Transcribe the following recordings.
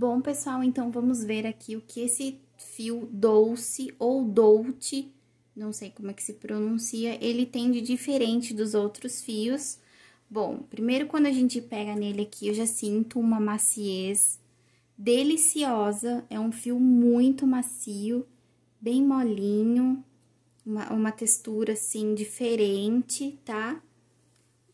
Bom, pessoal, então vamos ver aqui o que esse fio doce ou Doute, não sei como é que se pronuncia, ele tem de diferente dos outros fios. Bom, primeiro quando a gente pega nele aqui, eu já sinto uma maciez deliciosa, é um fio muito macio, bem molinho, uma, uma textura assim diferente, tá?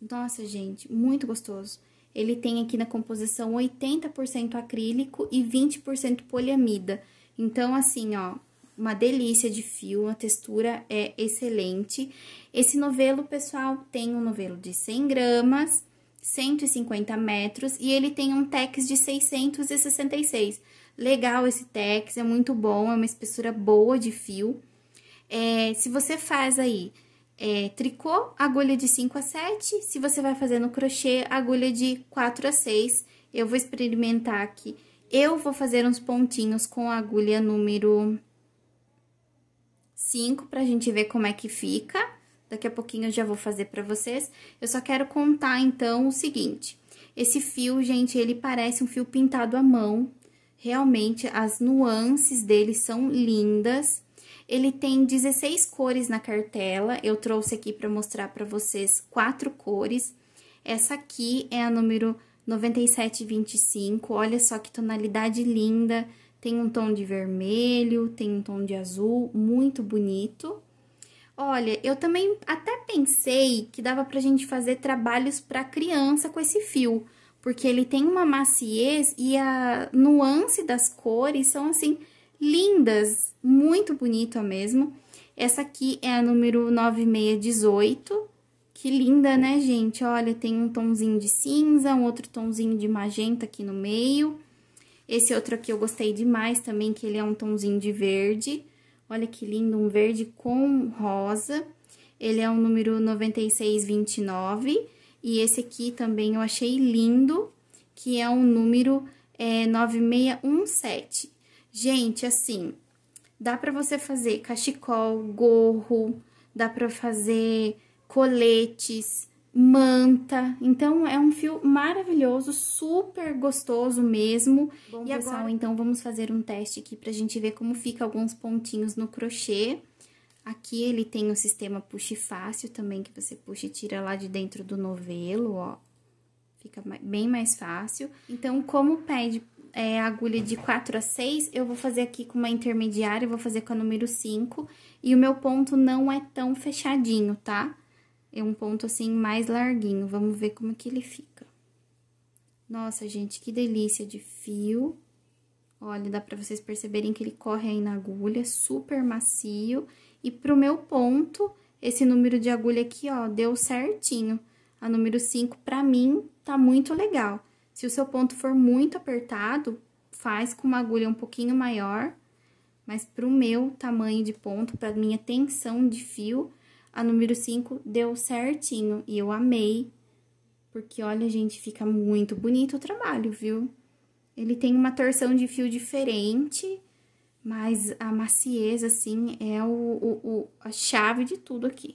Nossa, gente, muito gostoso ele tem aqui na composição 80% acrílico e 20% poliamida. Então, assim, ó, uma delícia de fio, a textura é excelente. Esse novelo, pessoal, tem um novelo de 100 gramas, 150 metros e ele tem um tex de 666. Legal esse tex, é muito bom, é uma espessura boa de fio. É, se você faz aí é, tricô, agulha de 5 a 7. Se você vai fazer no crochê, agulha de 4 a 6. Eu vou experimentar aqui. Eu vou fazer uns pontinhos com a agulha número 5 pra gente ver como é que fica. Daqui a pouquinho eu já vou fazer pra vocês. Eu só quero contar, então, o seguinte. Esse fio, gente, ele parece um fio pintado à mão. Realmente, as nuances dele são lindas. Ele tem 16 cores na cartela, eu trouxe aqui para mostrar para vocês quatro cores. Essa aqui é a número 9725, olha só que tonalidade linda, tem um tom de vermelho, tem um tom de azul, muito bonito. Olha, eu também até pensei que dava pra gente fazer trabalhos para criança com esse fio, porque ele tem uma maciez e a nuance das cores são assim lindas, muito bonita mesmo. Essa aqui é a número 9618. Que linda, né, gente? Olha, tem um tomzinho de cinza, um outro tomzinho de magenta aqui no meio. Esse outro aqui eu gostei demais também, que ele é um tomzinho de verde. Olha que lindo, um verde com rosa. Ele é o um número 9629. E esse aqui também eu achei lindo, que é um número é, eh, 9617. Gente, assim, dá para você fazer cachecol, gorro, dá para fazer coletes, manta. Então é um fio maravilhoso, super gostoso mesmo. Bom, e pessoal, agora... então vamos fazer um teste aqui pra gente ver como fica alguns pontinhos no crochê. Aqui ele tem o sistema puxe fácil também, que você puxa e tira lá de dentro do novelo, ó. Fica bem mais fácil. Então, como pede é, agulha de 4 a 6, eu vou fazer aqui com uma intermediária, vou fazer com a número 5. E o meu ponto não é tão fechadinho, tá? É um ponto, assim, mais larguinho. Vamos ver como que ele fica. Nossa, gente, que delícia de fio. Olha, dá pra vocês perceberem que ele corre aí na agulha, super macio. E pro meu ponto, esse número de agulha aqui, ó, deu certinho. A número 5, pra mim, tá muito legal. Se o seu ponto for muito apertado, faz com uma agulha um pouquinho maior, mas para o meu tamanho de ponto, para minha tensão de fio, a número 5 deu certinho e eu amei, porque olha, gente, fica muito bonito o trabalho, viu? Ele tem uma torção de fio diferente, mas a maciez, assim, é o, o, o a chave de tudo aqui.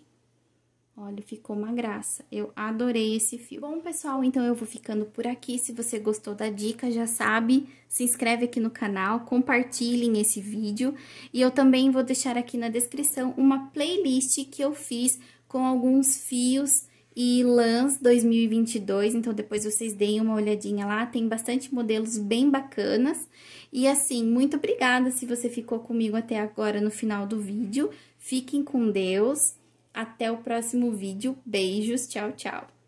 Olha, ficou uma graça. Eu adorei esse fio. Bom, pessoal, então eu vou ficando por aqui. Se você gostou da dica, já sabe, se inscreve aqui no canal, compartilhem esse vídeo. E eu também vou deixar aqui na descrição uma playlist que eu fiz com alguns fios e lãs 2022. Então, depois vocês deem uma olhadinha lá. Tem bastante modelos bem bacanas. E assim, muito obrigada se você ficou comigo até agora no final do vídeo. Fiquem com Deus. Até o próximo vídeo. Beijos, tchau, tchau.